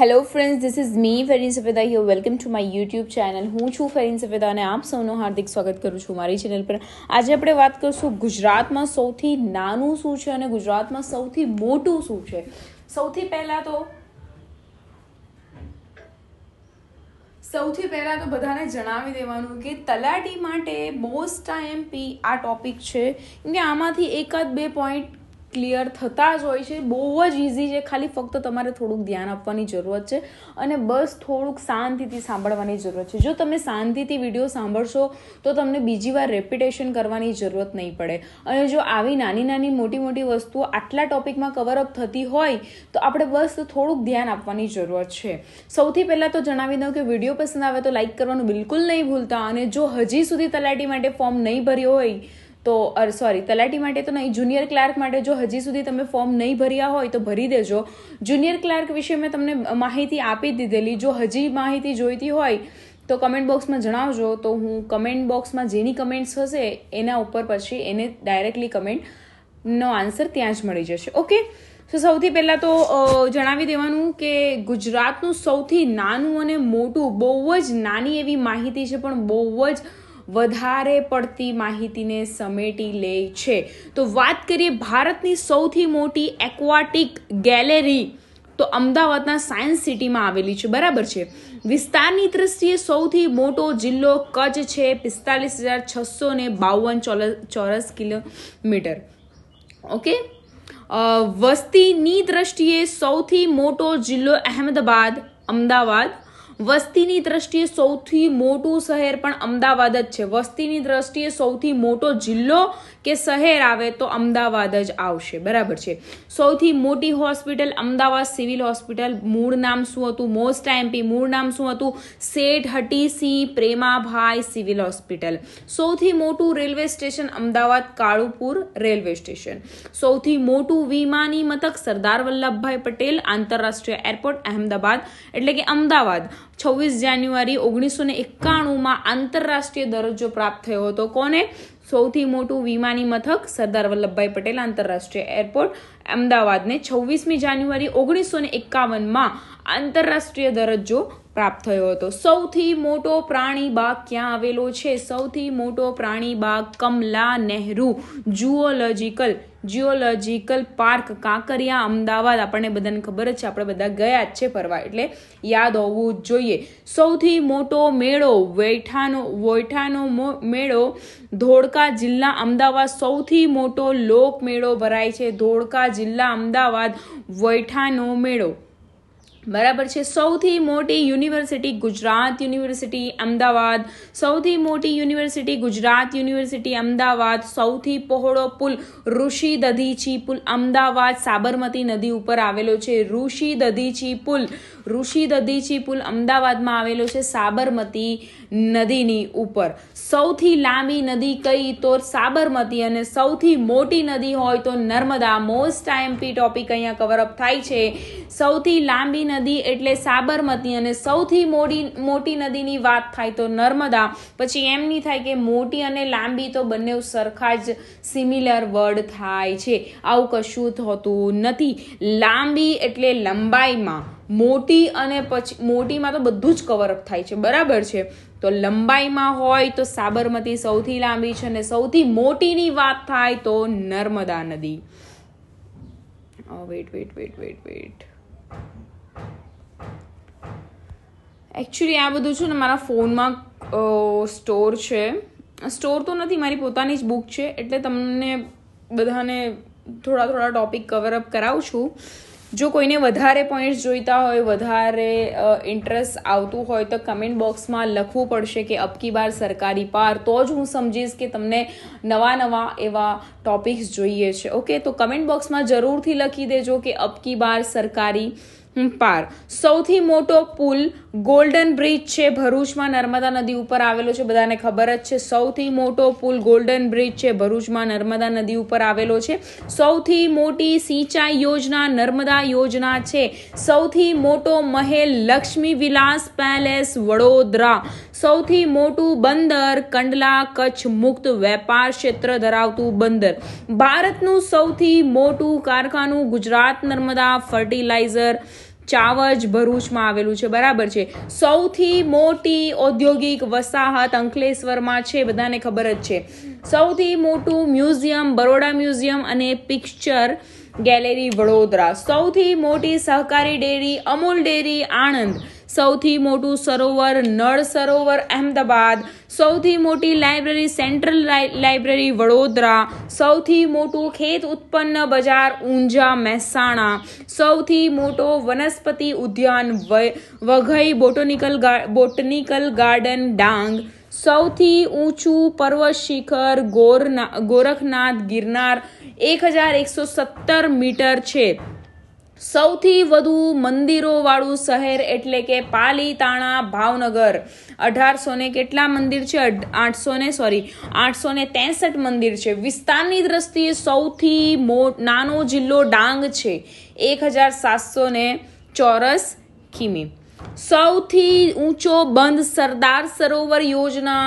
hello friends this is me Ferin Safeda you welcome to my YouTube channel હું છું ફેરીન સફેદા અને આપ સૌનું હાર્દિક સ્વાગત કરું છું મારી ચેનલ પર આજે આપણે વાત કરીશું ગુજરાતમાં સૌથી નાનું શું છે અને ગુજરાતમાં સૌથી મોટું શું છે સૌથી પહેલાં તો સૌથી પહેલાં તો બધાને જણાવી દેવાનું કે તલાટી માટે મોસ્ટ આઈએમપી આ ટોપિક છે કે આમાંથી એકાદ બે પોઈન્ટ ક્લિયર થતા જ હોય છે બહુ જ ઇઝી છે ખાલી ફક્ત તમારે થોડુંક ધ્યાન આપવાની જરૂરત છે અને બસ થોડુંક શાંતિથી સાંભળવાની જરૂરત છે જો તમે શાંતિથી વિડીયો સાંભળશો તો તમને બીજી વાર રેપિટેશન કરવાની જરૂરત નહીં પડે અને જો આવી નાની નાની મોટી મોટી વસ્તુઓ આટલા ટોપિકમાં કવરઅપ થતી હોય તો આપણે બસ થોડુંક ધ્યાન આપવાની જરૂરત છે સૌથી પહેલાં તો જણાવી દઉં કે વિડીયો પસંદ આવે તો લાઇક કરવાનું બિલકુલ નહીં ભૂલતા અને જો હજી સુધી તલાટી માટે ફોર્મ નહીં ભર્યો હોય તો સોરી તલાટી માટે તો નહીં જુનિયર ક્લાર્ક માટે જો હજી સુધી તમે ફોર્મ નહીં ભર્યા હોય તો ભરી દેજો જુનિયર ક્લાર્ક વિશે મેં તમને માહિતી આપી દીધેલી જો હજી માહિતી જોઈતી હોય તો કમેન્ટ બોક્સમાં જણાવજો તો હું કમેન્ટ બોક્સમાં જેની કમેન્ટ્સ હશે એના ઉપર પછી એને ડાયરેક્ટલી કમેન્ટનો આન્સર ત્યાં જ મળી જશે ઓકે તો સૌથી પહેલાં તો જણાવી દેવાનું કે ગુજરાતનું સૌથી નાનું અને મોટું બહુ જ નાની એવી માહિતી છે પણ બહુ જ વધારે પડતી માહિતીને સમેટી લે છે તો વાત કરીએ ભારતની સૌથી મોટી એક્વાટિક ગેલેરી તો અમદાવાદના સાયન્સ સિટીમાં આવેલી છે બરાબર છે વિસ્તારની દ્રષ્ટિએ સૌથી મોટો જિલ્લો કચ્છ છે પિસ્તાલીસ હજાર છસો ને બાવન ચોરસ કિલોમીટર ઓકે વસ્તીની દ્રષ્ટિએ સૌથી મોટો જિલ્લો અહેમદાબાદ અમદાવાદ વસ્તીની દ્રષ્ટિએ સૌથી મોટું શહેર પણ અમદાવાદ જ છે વસ્તીની દ્રષ્ટિએ સૌથી મોટો જિલ્લો કે શહેર આવે તો અમદાવાદ જ આવશે બરાબર છે સૌથી મોટી હોસ્પિટલ અમદાવાદ સિવિલ હોસ્પિટલ મૂળ નામ શું હતું મોસ્ટ એમપી મૂળ નામ શું હતું શેઠ સિંહ પ્રેમાભાઈ સિવિલ હોસ્પિટલ સૌથી મોટું railway station Ahmedabad Kalupur railway station સૌથી મોટું વિમાની મથક સરદાર વલ્લભભાઈ પટેલ આંતરરાષ્ટ્રીય એરપોર્ટ અહેમદાબાદ એટલે કે અમદાવાદ છવ્વીસ જાન્યુઆરી ઓગણીસો ને એકાણુંમાં આંતરરાષ્ટ્રીય દરજ્જો પ્રાપ્ત થયો હતો કોને સૌથી મોટું વિમાની મથક સરદાર વલ્લભભાઈ પટેલ આંતરરાષ્ટ્રીય એરપોર્ટ અમદાવાદને છવ્વીસમી જાન્યુઆરી ઓગણીસો ને એકાવનમાં આંતરરાષ્ટ્રીય દરજ્જો પ્રાપ્ત થયો હતો સૌથી મોટો પ્રાણી બાગ ક્યાં આવેલો છે સૌથી મોટો પ્રાણી બાગ Kamala Nehru zoological geological park Kankaria Ahmedabad આપણને બધાને ખબર જ છે આપણે બધા ગયા જ છે ફરવા એટલે યાદ હોવું જોઈએ સૌથી મોટો મેળો વૈઠાનો વૈઠાનો મેળો ધોળકા જિલ્લા અમદાવાદ સૌથી મોટો લોક મેળો ભરાય છે ધોળકા જિલ્લા અમદાવાદ વૈઠાનો મેળો બરાબર છે સૌથી મોટી યુનિવર્સિટી ગુજરાત યુનિવર્સિટી અમદાવાદ સૌથી મોટી યુનિવર્સિટી ગુજરાત યુનિવર્સિટી અમદાવાદ સૌથી પહોળો પુલ ઋષિ દધીચી પુલ અમદાવાદ સાબરમતી નદી ઉપર આવેલો છે ઋષિ દધીચી પુલ ઋષિ દધીચી પુલ અમદાવાદમાં આવેલો છે સાબરમતી નદીની ઉપર સૌથી લાંબી નદી કઈ તો સાબરમતી અને સૌથી મોટી નદી હોય તો નર્મદા મોસ્ટ આઈએમપી ટોપિક અહીંયા કવરઅપ થાય છે સૌથી લાંબી નદી એટલે સાબરમતી અને સૌથી મોડી મોટી નદીની વાત થાય તો નર્મદા પછી એમ નહીં થાય કે મોટી અને લાંબી તો બંને સરખા જ સિમિલર વર્ડ થાય છે આવું કશું થતું નથી લાંબી એટલે લંબાઈમાં મોટી અને પછી મોટીમાં તો બધું જ કવરઅપ થાય છે બરાબર છે તો લંબાઈમાં હોય તો સાબરમતી સૌથી લાંબી છે અને સૌથી મોટીની વાત થાય તો નર્મદા નદી wait wait wait wait wait actually આ બધું છે ને મારા ફોનમાં સ્ટોર છે સ્ટોર તો નથી મારી પોતાની જ બુક છે એટલે તમને બધાને થોડા થોડા ટોપિક કવરઅપ કરાવું છું જો કોઈને વધારે પોઈન્ટ્સ જોઈતા હોય વધારે ઇન્ટરેસ્ટ આવતું હોય તો કમેન્ટ બોક્સમાં લખવું પડશે કે અબકી બાર સરકારી પાર તો જ હું સમજીશ કે તમને નવા નવા એવા ટોપિક્સ જોઈએ છે ઓકે તો કમેન્ટ બોક્સમાં જરૂરથી લખી દેજો કે અબકી બાર સરકારી પાર સૌથી મોટો પુલ ગોલ્ડન બ્રિજ છે ભરૂચમાં નર્મદા નદી ઉપર આવેલો છે બધાને ખબર જ છે સૌથી મોટો પુલ ગોલ્ડન બ્રિજ છે ભરૂચમાં નર્મદા નદી ઉપર આવેલો છે સૌથી મોટી સિંચાઈ યોજના નર્મદા યોજના છે સૌથી મોટો મહેલ લક્ષ્મી વિલાસ પેલેસ વડોદરા સૌથી મોટું બંદર કંડલા કચ્છ મુક્ત વેપાર ક્ષેત્ર ધરાવતું બંદર ભારતનું સૌથી મોટું કારખાનું ગુજરાત નર્મદા ફર્ટિલાઇઝર ચાવજ ભરૂચમાં આવેલું છે બરાબર છે સૌથી મોટી ઔદ્યોગિક વસાહત અંકલેશ્વરમાં છે બધાને ખબર જ છે સૌથી મોટું મ્યુઝિયમ બરોડા મ્યુઝિયમ અને પિક્ચર ગેલેરી વડોદરા સૌથી મોટી સહકારી ડેરી અમૂલ ડેરી આણંદ સૌથી મોટું સરોવર નળ સરોવર અહેમદાબાદ સૌથી મોટી લાઇબ્રેરી સેન્ટ્રલ લાઇબ્રેરી વડોદરા સૌથી મોટું ખેત ઉત્પન્ન બજાર ઊંઝા મહેસાણા સૌથી મોટો વનસ્પતિ ઉદ્યાન Waghai botanical botanical garden Dang સૌથી ઊંચું પર્વત શિખર ગોરના ગોરખનાથ ગિરનાર એક હજાર એકસો સત્તર મીટર છે સૌથી વધુ મંદિરોવાળું શહેર એટલે કે પાલીતાણા ભાવનગર અઢારસો ને કેટલા મંદિર છે આઠસો ને સોરી આઠસો ને ત્રેસઠ મંદિર છે વિસ્તારની દ્રષ્ટિએ સૌથી મો નાનો જિલ્લો ડાંગ છે એક હજાર સાતસો ને ચોરસ કિમી સૌથી ઊંચો બંધ સરદાર સરોવર યોજના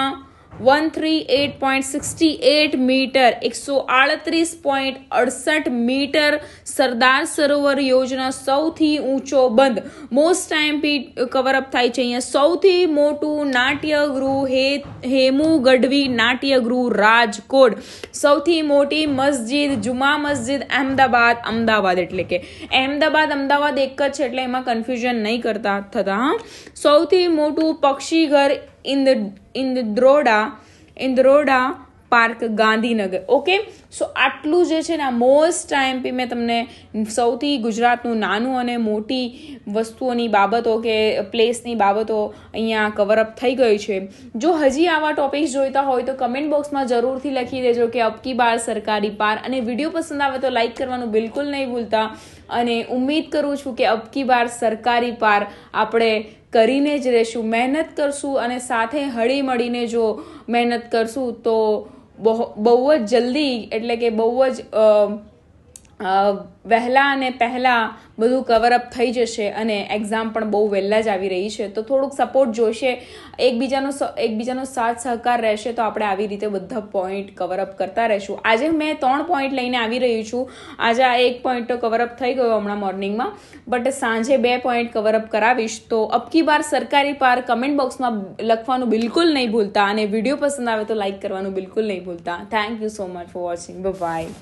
one three eight point sixty eight metre એકસો આડત્રીસ પોઈન્ટ અડસઠ મીટર સરદાર સરોવર યોજના સૌથી ઊંચો બંધ મોસ્ટ ટાઈમ પી કવરઅપ થાય છે અહીંયા સૌથી મોટું નાટ્યગૃહ હે હેમુ ગઢવી નાટ્યગૃહ રાજકોટ સૌથી મોટી મસ્જિદ જુમા મસ્જિદ અહેમદાબાદ અમદાવાદ એટલે કે અહેમદાબાદ અમદાવાદ એક જ છે એટલે એમાં કન્ફ્યુઝન નહીં કરતા થતા સૌથી મોટું પક્ષીઘર in the in the Droda in Droda park Gandhinagar okay so આટલું જે છે ને આ મોસ્ટ પી મેં તમને સૌથી ગુજરાતનું નાનું અને મોટી વસ્તુઓની બાબતો કે પ્લેસની બાબતો અહીંયા કવરઅપ થઈ ગઈ છે જો હજી આવા ટોપિક્સ જોઈતા હોય તો કમેન્ટ બોક્સમાં જરૂરથી લખી દેજો કે અબકી બાર સરકારી પાર અને વિડીયો પસંદ આવે તો લાઇક કરવાનું બિલકુલ નહીં ભૂલતા અને ઉમ્મીદ કરું છું કે અબકી બાર સરકારી પાર આપણે કરીને જ રહેશું મહેનત કરશું અને સાથે હળી મળીને જો મહેનત કરશું તો બહુ જ જલ્દી એટલે કે બહુ જ વહેલા અને પહેલાં બધું કવરઅપ થઈ જશે અને એક્ઝામ પણ બહુ વહેલા જ આવી રહી છે તો થોડુંક સપોર્ટ જોઈશે એકબીજાનો એકબીજાનો સાથ સહકાર રહેશે તો આપણે આવી રીતે બધા પોઈન્ટ કવરઅપ કરતા રહેશું આજે મેં ત્રણ પોઈન્ટ લઈને આવી રહી છું આજે આ એક પોઈન્ટ તો કવરઅપ થઈ ગયો હમણાં મોર્નિંગમાં બટ સાંજે બે પોઈન્ટ કવરઅપ કરાવીશ તો અબકી બાર સરકારી પાર કમેન્ટ બોક્સમાં લખવાનું બિલકુલ નહીં ભૂલતા અને વિડીયો પસંદ આવે તો લાઇક કરવાનું બિલકુલ નહીં ભૂલતા thank you so much for watching by